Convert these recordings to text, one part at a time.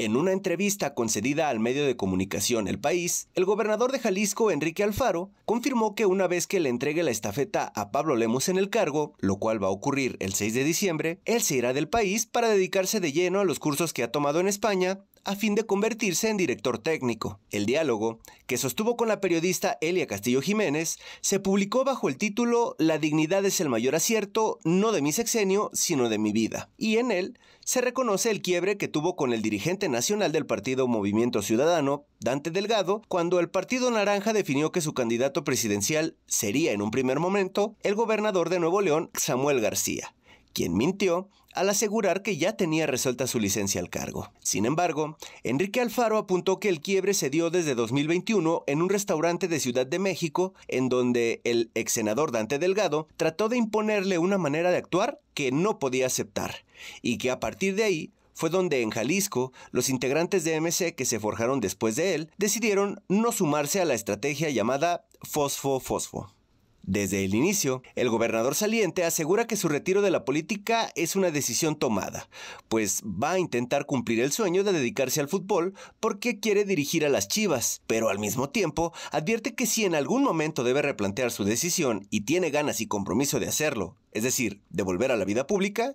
En una entrevista concedida al medio de comunicación El País, el gobernador de Jalisco, Enrique Alfaro, confirmó que una vez que le entregue la estafeta a Pablo Lemos en el cargo, lo cual va a ocurrir el 6 de diciembre, él se irá del país para dedicarse de lleno a los cursos que ha tomado en España, a fin de convertirse en director técnico. El diálogo, que sostuvo con la periodista Elia Castillo Jiménez, se publicó bajo el título La dignidad es el mayor acierto, no de mi sexenio, sino de mi vida. Y en él se reconoce el quiebre que tuvo con el dirigente nacional del partido Movimiento Ciudadano, Dante Delgado, cuando el Partido Naranja definió que su candidato presidencial sería en un primer momento el gobernador de Nuevo León, Samuel García quien mintió al asegurar que ya tenía resuelta su licencia al cargo. Sin embargo, Enrique Alfaro apuntó que el quiebre se dio desde 2021 en un restaurante de Ciudad de México, en donde el ex senador Dante Delgado trató de imponerle una manera de actuar que no podía aceptar, y que a partir de ahí fue donde en Jalisco los integrantes de MC que se forjaron después de él decidieron no sumarse a la estrategia llamada fosfo-fosfo. Desde el inicio, el gobernador saliente asegura que su retiro de la política es una decisión tomada, pues va a intentar cumplir el sueño de dedicarse al fútbol porque quiere dirigir a las Chivas, pero al mismo tiempo advierte que si en algún momento debe replantear su decisión y tiene ganas y compromiso de hacerlo, es decir, de volver a la vida pública,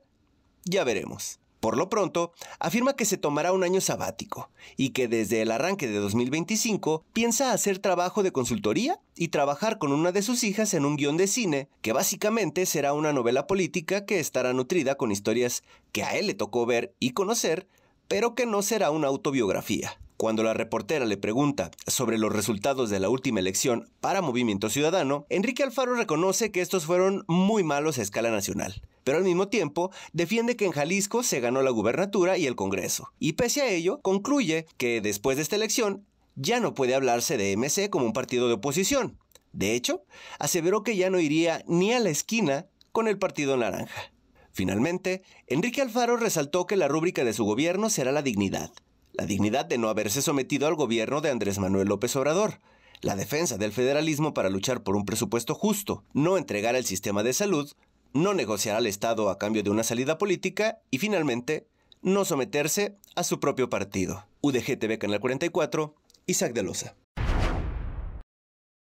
ya veremos. Por lo pronto, afirma que se tomará un año sabático y que desde el arranque de 2025 piensa hacer trabajo de consultoría y trabajar con una de sus hijas en un guión de cine, que básicamente será una novela política que estará nutrida con historias que a él le tocó ver y conocer, pero que no será una autobiografía. Cuando la reportera le pregunta sobre los resultados de la última elección para Movimiento Ciudadano, Enrique Alfaro reconoce que estos fueron muy malos a escala nacional, pero al mismo tiempo defiende que en Jalisco se ganó la gubernatura y el Congreso, y pese a ello concluye que después de esta elección ya no puede hablarse de MC como un partido de oposición. De hecho, aseveró que ya no iría ni a la esquina con el Partido Naranja. Finalmente, Enrique Alfaro resaltó que la rúbrica de su gobierno será la dignidad, la dignidad de no haberse sometido al gobierno de Andrés Manuel López Obrador, la defensa del federalismo para luchar por un presupuesto justo, no entregar el sistema de salud, no negociar al Estado a cambio de una salida política y finalmente no someterse a su propio partido. UDG TV Canal 44, Isaac de Loza.